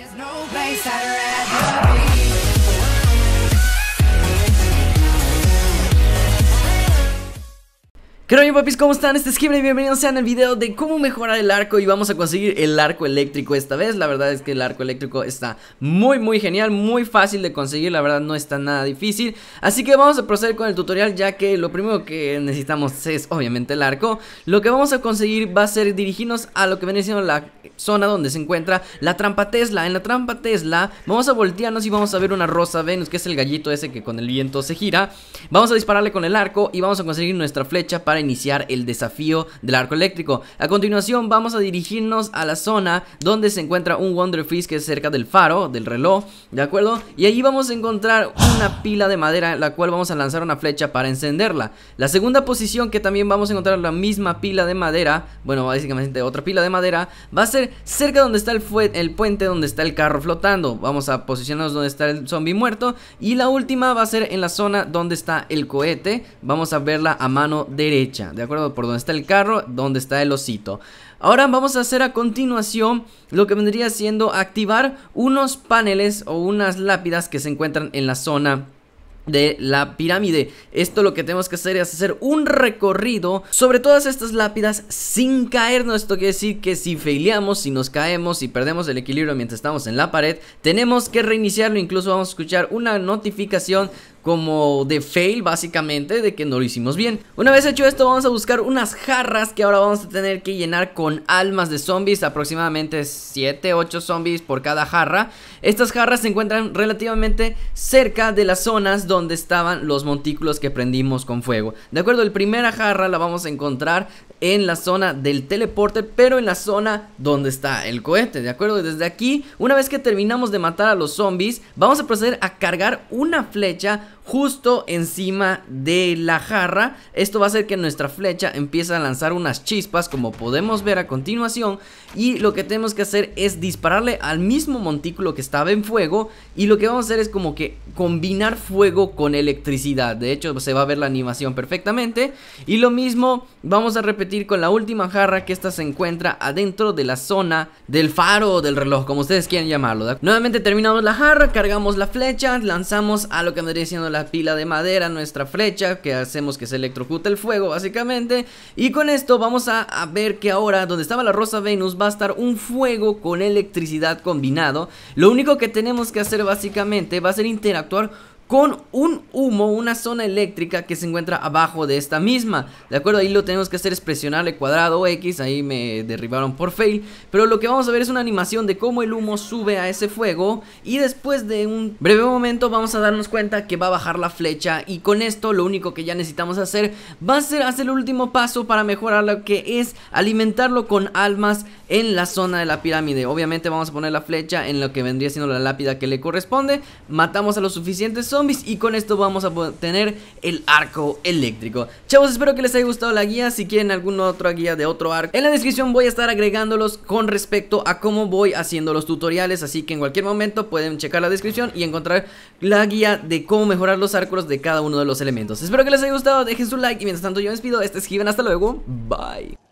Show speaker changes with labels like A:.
A: There's no place I'd rather ¿Qué mi papis? ¿Cómo están? Este es y bienvenidos sean al video de cómo mejorar el arco y vamos a conseguir el arco eléctrico esta vez La verdad es que el arco eléctrico está muy muy genial, muy fácil de conseguir, la verdad no está nada difícil Así que vamos a proceder con el tutorial ya que lo primero que necesitamos es obviamente el arco Lo que vamos a conseguir va a ser dirigirnos a lo que viene siendo la zona donde se encuentra la trampa Tesla En la trampa Tesla vamos a voltearnos y vamos a ver una rosa Venus que es el gallito ese que con el viento se gira Vamos a dispararle con el arco y vamos a conseguir nuestra flecha para iniciar el desafío del arco eléctrico. A continuación vamos a dirigirnos a la zona donde se encuentra un Wonder Freeze que es cerca del faro, del reloj, ¿de acuerdo? Y allí vamos a encontrar una pila de madera la cual vamos a lanzar una flecha para encenderla. La segunda posición que también vamos a encontrar la misma pila de madera, bueno básicamente otra pila de madera, va a ser cerca donde está el, el puente donde está el carro flotando. Vamos a posicionarnos donde está el zombie muerto y la última va a ser en la zona donde está el cohete. Vamos a verla a mano derecha. ¿de acuerdo? Por donde está el carro, donde está el osito. Ahora vamos a hacer a continuación lo que vendría siendo activar unos paneles o unas lápidas que se encuentran en la zona de la pirámide. Esto lo que tenemos que hacer es hacer un recorrido sobre todas estas lápidas sin caernos. Esto quiere decir que si failamos, si nos caemos, si perdemos el equilibrio mientras estamos en la pared, tenemos que reiniciarlo. Incluso vamos a escuchar una notificación como de fail básicamente de que no lo hicimos bien. Una vez hecho esto vamos a buscar unas jarras que ahora vamos a tener que llenar con almas de zombies, aproximadamente 7, 8 zombies por cada jarra. Estas jarras se encuentran relativamente cerca de las zonas donde estaban los montículos que prendimos con fuego. De acuerdo, el primera jarra la vamos a encontrar en la zona del teleporter, pero en la zona donde está el cohete, ¿de acuerdo? Desde aquí, una vez que terminamos de matar a los zombies, vamos a proceder a cargar una flecha justo encima de la jarra. Esto va a hacer que nuestra flecha empiece a lanzar unas chispas como podemos ver a continuación. Y lo que tenemos que hacer es dispararle al mismo montículo que estaba en fuego. Y lo que vamos a hacer es como que combinar fuego con electricidad. De hecho se va a ver la animación perfectamente. Y lo mismo vamos a repetir con la última jarra que esta se encuentra adentro de la zona del faro o del reloj. Como ustedes quieran llamarlo. Nuevamente terminamos la jarra, cargamos la flecha, lanzamos a lo que andaría siendo la pila de madera, nuestra flecha, que hacemos que se electrocute el fuego básicamente. Y con esto vamos a, a ver que ahora donde estaba la rosa Venus va a estar un fuego con electricidad combinado. Lo único que tenemos que hacer básicamente va a ser interactuar con un humo, una zona eléctrica que se encuentra abajo de esta misma. De acuerdo, ahí lo tenemos que hacer es presionarle cuadrado X, ahí me derribaron por fail. Pero lo que vamos a ver es una animación de cómo el humo sube a ese fuego y después de un breve momento vamos a darnos cuenta que va a bajar la flecha y con esto lo único que ya necesitamos hacer va a ser hacer el último paso para mejorar lo que es alimentarlo con almas en la zona de la pirámide. Obviamente vamos a poner la flecha en lo que vendría siendo la lápida que le corresponde, matamos a los suficientes y con esto vamos a tener el arco eléctrico. Chavos, espero que les haya gustado la guía, si quieren alguna otra guía de otro arco, en la descripción voy a estar agregándolos con respecto a cómo voy haciendo los tutoriales, así que en cualquier momento pueden checar la descripción y encontrar la guía de cómo mejorar los arcos de cada uno de los elementos. Espero que les haya gustado, dejen su like y mientras tanto yo me despido, este es hasta luego, bye.